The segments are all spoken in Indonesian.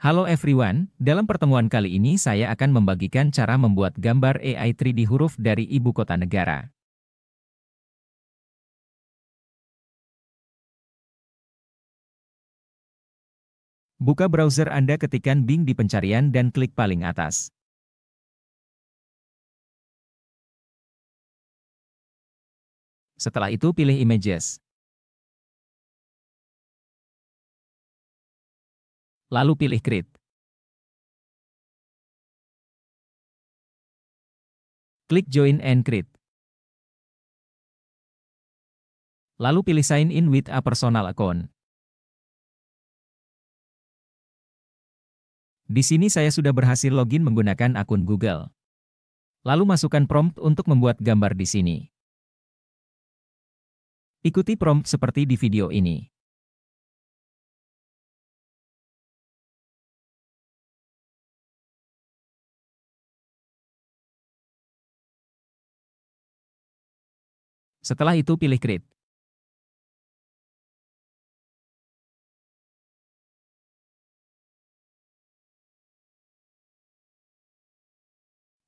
Halo everyone, dalam pertemuan kali ini saya akan membagikan cara membuat gambar AI 3D huruf dari ibu kota negara. Buka browser Anda ketikan Bing di pencarian dan klik paling atas. Setelah itu pilih Images. lalu pilih Create. Klik Join and Create. Lalu pilih Sign in with a personal account. Di sini saya sudah berhasil login menggunakan akun Google. Lalu masukkan prompt untuk membuat gambar di sini. Ikuti prompt seperti di video ini. Setelah itu pilih Create.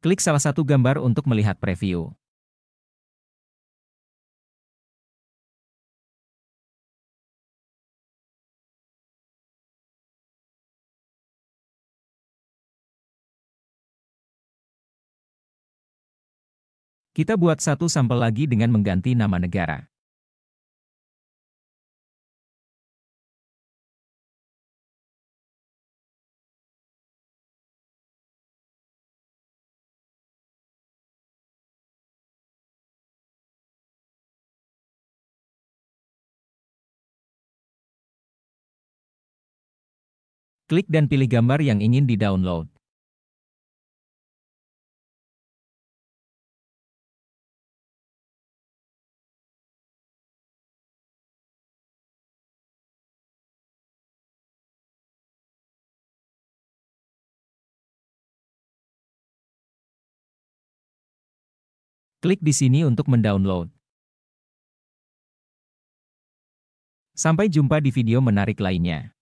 Klik salah satu gambar untuk melihat preview. Kita buat satu sampel lagi dengan mengganti nama negara. Klik dan pilih gambar yang ingin di-download. Klik di sini untuk mendownload. Sampai jumpa di video menarik lainnya.